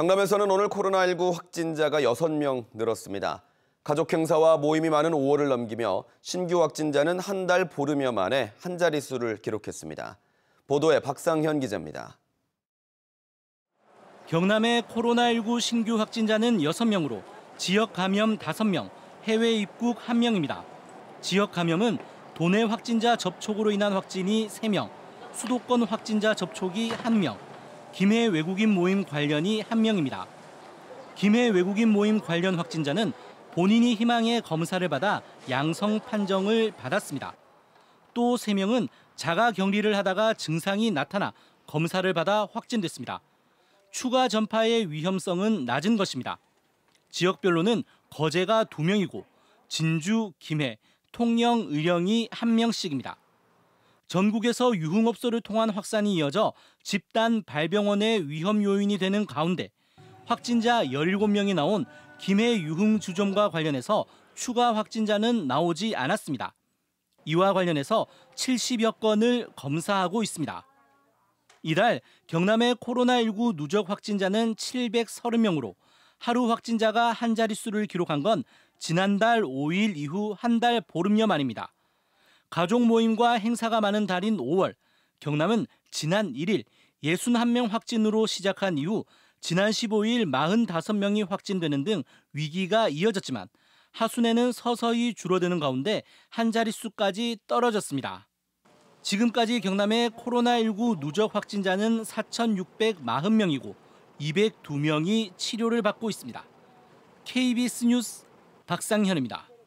경남에서는 오늘 코로나19 확진자가 6명 늘었습니다. 가족 행사와 모임이 많은 5월을 넘기며 신규 확진자는 한 달 보름여 만에 한 자릿수를 기록했습니다. 보도에 박상현 기자입니다. 경남의 코로나19 신규 확진자는 6명으로 지역 감염 5명, 해외 입국 1명입니다. 지역 감염은 도내 확진자 접촉으로 인한 확진이 3명, 수도권 확진자 접촉이 1명, 김해 외국인 모임 관련이 한명입니다 김해 외국인 모임 관련 확진자는 본인이 희망해 검사를 받아 양성 판정을 받았습니다. 또 3명은 자가 격리를 하다가 증상이 나타나 검사를 받아 확진됐습니다. 추가 전파의 위험성은 낮은 것입니다. 지역별로는 거제가 2명이고 진주, 김해, 통영, 의령이 1명씩입니다. 전국에서 유흥업소를 통한 확산이 이어져 집단 발병원의 위험 요인이 되는 가운데 확진자 17명이 나온 김해 유흥 주점과 관련해서 추가 확진자는 나오지 않았습니다. 이와 관련해서 70여 건을 검사하고 있습니다. 이달 경남의 코로나19 누적 확진자는 730명으로 하루 확진자가 한 자릿수를 기록한 건 지난달 5일 이후 한 달 보름여 만입니다. 가족 모임과 행사가 많은 달인 5월, 경남은 지난 1일 61명 확진으로 시작한 이후 지난 15일 45명이 확진되는 등 위기가 이어졌지만 하순에는 서서히 줄어드는 가운데 한 자릿수까지 떨어졌습니다. 지금까지 경남의 코로나19 누적 확진자는 4,640명이고 202명이 치료를 받고 있습니다. KBS 뉴스 박상현입니다.